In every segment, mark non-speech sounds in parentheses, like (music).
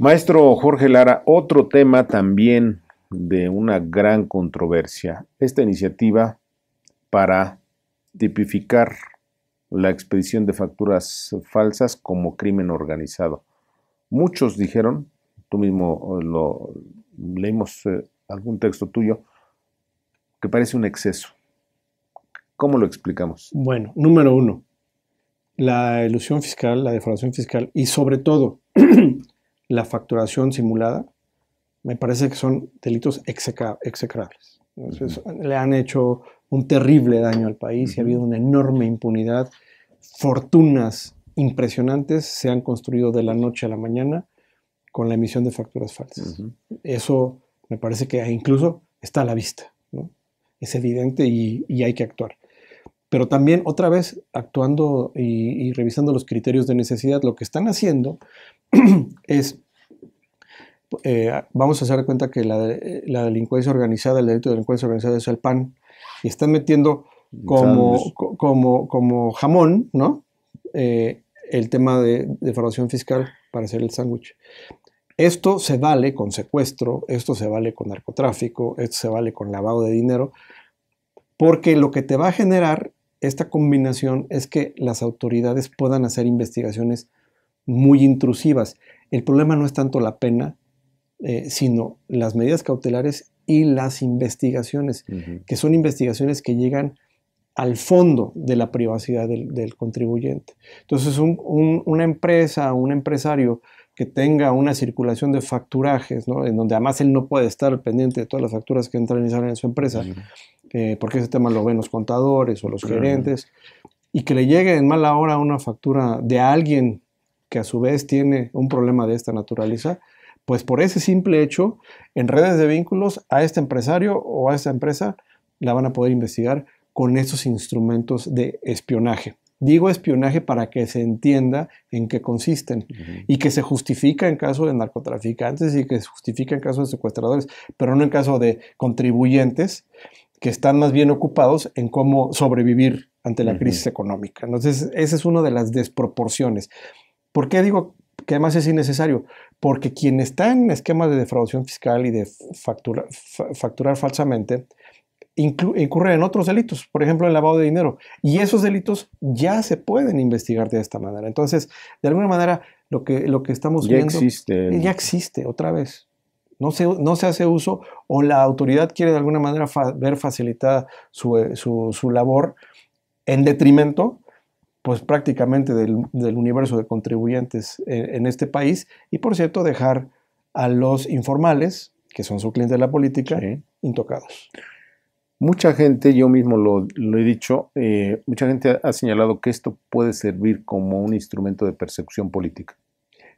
Maestro Jorge Lara, otro tema también de una gran controversia, esta iniciativa para tipificar la expedición de facturas falsas como crimen organizado. Muchos dijeron, tú mismo eh, lo leímos eh, algún texto tuyo, que parece un exceso. ¿Cómo lo explicamos? Bueno, número uno, la ilusión fiscal, la defraudación fiscal y sobre todo (clears throat) la facturación simulada, me parece que son delitos execrables. Le han hecho un terrible daño al país y ha habido una enorme impunidad. Fortunas impresionantes se han construido de la noche a la mañana con la emisión de facturas falsas. Eso me parece que incluso está a la vista. Es evidente y hay que actuar pero también otra vez actuando y, revisando los criterios de necesidad, lo que están haciendo (clears throat) es... Eh, vamos a hacer cuenta que eh, la, delincuencia organizada, el delito de delincuencia organizada es el pan, y están metiendo mm, como, como, como jamón, ¿no? Eh, el tema de defraudación fiscal para hacer el sándwich. Esto se vale con secuestro, esto se vale con narcotráfico, esto se vale con lavado de dinero, porque lo que te va a generar esta combinación es que las autoridades puedan hacer investigaciones muy intrusivas. El problema no es tanto la pena, eh, sino las medidas cautelares y las investigaciones, que son investigaciones que llegan al fondo de la privacidad del, contribuyente. Entonces, una empresa, un empresario que tenga una circulación de facturajes, en donde además él no puede estar pendiente de todas las facturas que entran y salen en su empresa, eh, porque ese tema lo ven los contadores o los gerentes, y que le llegue en mala hora una factura de alguien que a su vez tiene un problema de esta naturaleza, pues por ese simple hecho, en redes de vínculos, a este empresario o a esta empresa la van a poder investigar con esos instrumentos de espionaje. Digo espionaje para que se entienda en qué consisten y que se justifica en caso de narcotraficantes y que se justifica en caso de secuestradores, pero no en caso de contribuyentes que están más bien ocupados en cómo sobrevivir ante la crisis económica. Entonces, esa es una de las desproporciones. ¿Por qué digo que además es innecesario? Porque quien está en esquema de defraudación fiscal y de facturar falsamente, incurren en otros delitos, por ejemplo, el lavado de dinero. Y esos delitos ya se pueden investigar de esta manera. Entonces, de alguna manera, lo que, lo que estamos viendo existe. ya existe otra vez. No se, no se hace uso o la autoridad quiere de alguna manera ver facilitada su, su, su, labor en detrimento pues prácticamente del, del universo de contribuyentes en, este país y por cierto dejar a los informales, que son su cliente de la política, intocados. Mucha gente, yo mismo lo, he dicho, eh, mucha gente ha, señalado que esto puede servir como un instrumento de persecución política.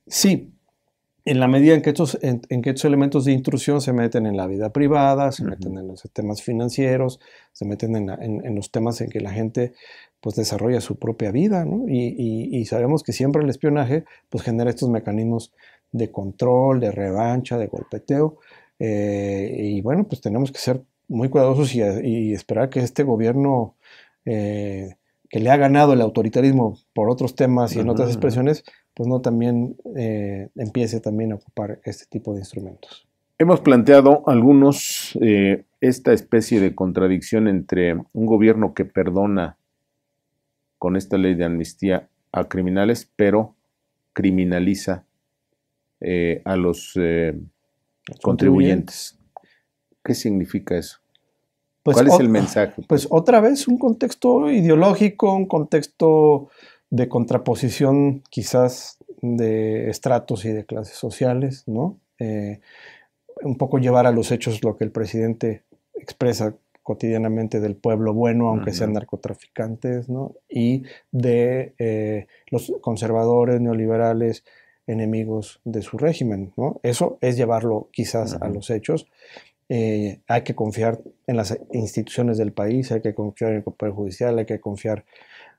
Sí, en la medida en que estos, elementos de intrusión se meten en la vida privada, se meten en los temas financieros, se meten en, los temas en que la gente pues desarrolla su propia vida, ¿no? Y, sabemos que siempre el espionaje pues genera estos mecanismos de control, de revancha, de golpeteo, eh, y bueno, pues tenemos que ser muy cuidadosos eh, y, esperar que este gobierno eh, que le ha ganado el autoritarismo por otros temas y en otras expresiones, pues no también eh, empiece también a ocupar este tipo de instrumentos. Hemos planteado algunos esta especie de contradicción entre un gobierno que perdona con esta ley de amnistía a criminales, pero criminaliza a los, contribuyentes. ¿Qué significa eso? Pues ¿Cuál es el mensaje? Pues otra vez un contexto ideológico, un contexto de contraposición quizás de estratos y de clases sociales, ¿no? Eh, un poco llevar a los hechos lo que el presidente expresa cotidianamente del pueblo bueno, aunque sean narcotraficantes, ¿no? Y de eh, los conservadores, neoliberales, enemigos de su régimen, ¿no? Eso es llevarlo quizás a los hechos. Eh, hay que confiar en las instituciones del país, hay que confiar en el Poder Judicial, hay que confiar.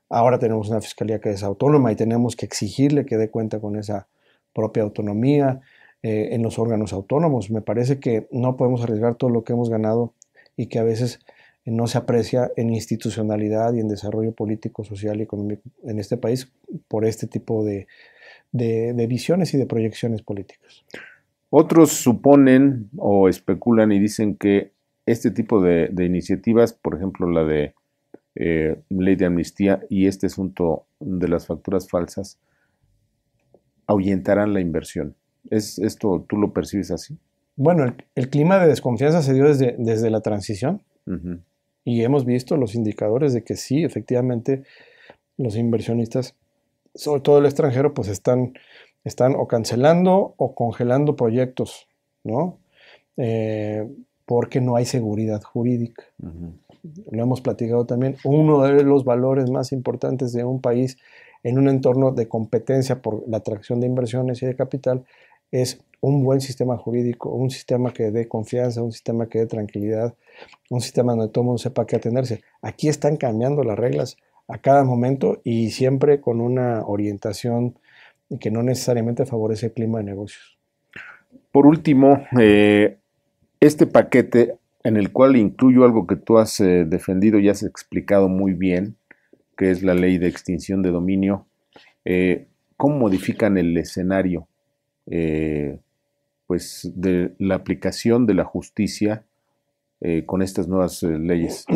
Ahora tenemos una fiscalía que es autónoma y tenemos que exigirle que dé cuenta con esa propia autonomía eh, en los órganos autónomos. Me parece que no podemos arriesgar todo lo que hemos ganado y que a veces no se aprecia en institucionalidad y en desarrollo político, social y económico en este país por este tipo de visiones y de proyecciones políticas. Otros suponen o especulan y dicen que este tipo de, iniciativas, por ejemplo la de eh, ley de amnistía y este asunto de las facturas falsas, ahuyentarán la inversión. ¿Es esto tú lo percibes así? Bueno, el, clima de desconfianza se dio desde, la transición y hemos visto los indicadores de que sí, efectivamente, los inversionistas, sobre todo el extranjero, pues están están o cancelando o congelando proyectos, ¿no? Eh, porque no hay seguridad jurídica. Lo hemos platicado también. Uno de los valores más importantes de un país en un entorno de competencia por la atracción de inversiones y de capital es un buen sistema jurídico, un sistema que dé confianza, un sistema que dé tranquilidad, un sistema donde todo el mundo sepa qué atenerse. Aquí están cambiando las reglas a cada momento y siempre con una orientación y que no necesariamente favorece el clima de negocios. Por último, eh, este paquete en el cual incluyo algo que tú has eh, defendido y has explicado muy bien, que es la ley de extinción de dominio, eh, ¿cómo modifican el escenario? pues de la aplicación de la justicia con estas nuevas leyes. (clears throat)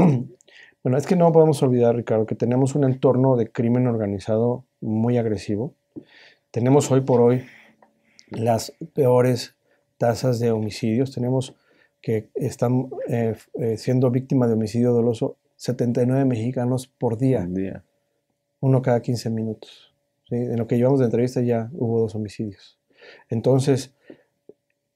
Bueno, es que no podemos olvidar, Ricardo, que tenemos un entorno de crimen organizado muy agresivo tenemos hoy por hoy las peores tasas de homicidios. Tenemos que están eh, eh, siendo víctimas de homicidio doloso 79 mexicanos por día. Uno cada 15 minutos. En lo que llevamos de entrevista ya hubo dos homicidios. Entonces,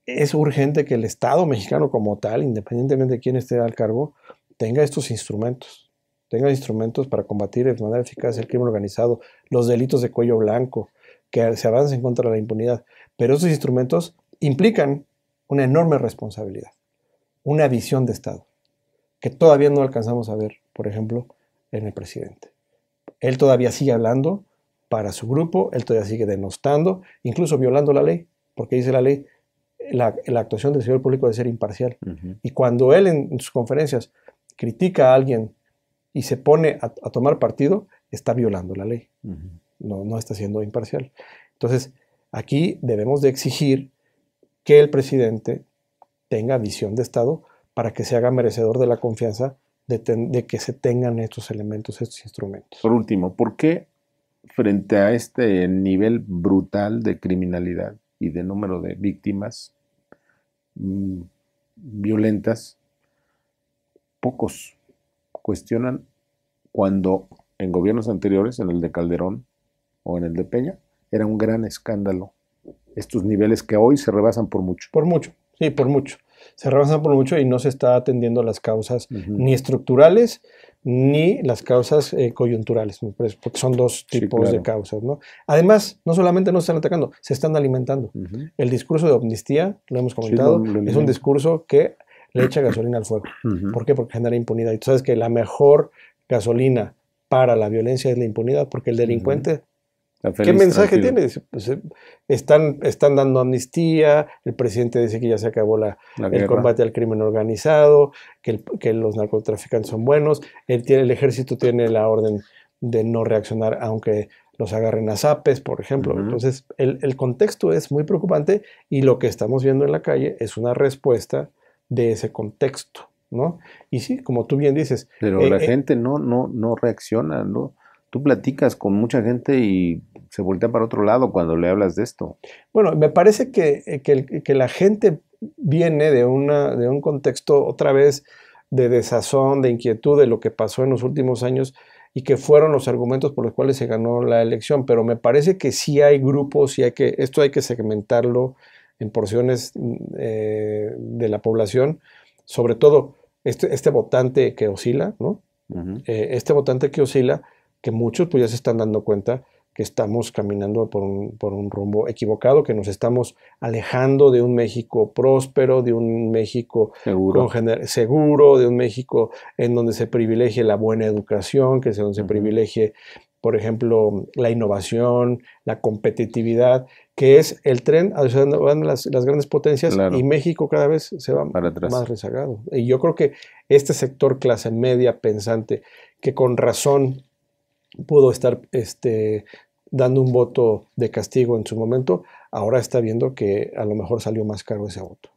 es urgente que el Estado mexicano como tal, independientemente de quién esté al cargo, tenga estos instrumentos. Tenga instrumentos para combatir de manera eficaz el crimen organizado, los delitos de cuello blanco, que se avance en contra de la impunidad. Pero esos instrumentos implican una enorme responsabilidad, una visión de Estado, que todavía no alcanzamos a ver, por ejemplo, en el presidente. Él todavía sigue hablando para su grupo, él todavía sigue denostando, incluso violando la ley, porque dice la ley, la, actuación del señor público debe ser imparcial. Y cuando él en, sus conferencias critica a alguien y se pone a, tomar partido, está violando la ley no, está siendo imparcial. Entonces, aquí debemos de exigir que el presidente tenga visión de Estado para que se haga merecedor de la confianza de, que se tengan estos elementos, estos instrumentos. Por último, ¿por qué frente a este nivel brutal de criminalidad y de número de víctimas mm, violentas, pocos cuestionan cuando en gobiernos anteriores, en el de Calderón, o en el de Peña, era un gran escándalo. Estos niveles que hoy se rebasan por mucho. Por mucho, sí, por mucho. Se rebasan por mucho y no se está atendiendo las causas ni estructurales ni las causas eh, coyunturales, porque son dos tipos de causas. ¿no? Además, no solamente no se están atacando, se están alimentando. El discurso de amnistía, lo hemos comentado, es un discurso que le echa gasolina al fuego. ¿Por qué? Porque genera impunidad. Y tú sabes que la mejor gasolina para la violencia es la impunidad, porque el delincuente ¿Qué mensaje tiene? Pues, eh, están, están dando amnistía, el presidente dice que ya se acabó la, el combate al crimen organizado, que, los narcotraficantes son buenos, él tiene, el ejército tiene la orden de no reaccionar aunque los agarren a zapes, por ejemplo. Entonces, el, contexto es muy preocupante y lo que estamos viendo en la calle es una respuesta de ese contexto, ¿no? Y sí, como tú bien dices. Pero eh, la eh, gente no, no, no reacciona, ¿no? Tú platicas con mucha gente y se voltea para otro lado cuando le hablas de esto. Bueno, me parece que, eh, que, la gente viene de, una, de un contexto otra vez de desazón, de inquietud de lo que pasó en los últimos años y que fueron los argumentos por los cuales se ganó la elección. Pero me parece que sí hay grupos y hay que, esto hay que segmentarlo en porciones mm, eh, de la población, sobre todo este, este votante que oscila, ¿no? Eh, este votante que oscila, que muchos pues ya se están dando cuenta que estamos caminando por un, por un, rumbo equivocado, que nos estamos alejando de un México próspero, de un México seguro, de un México en donde se privilegie la buena educación, que es donde se privilegie, por ejemplo, la innovación, la competitividad, que es el tren a van las, grandes potencias y México cada vez se va más rezagado. Y yo creo que este sector clase media pensante, que con razón pudo estar este, dando un voto de castigo en su momento, ahora está viendo que a lo mejor salió más caro ese voto.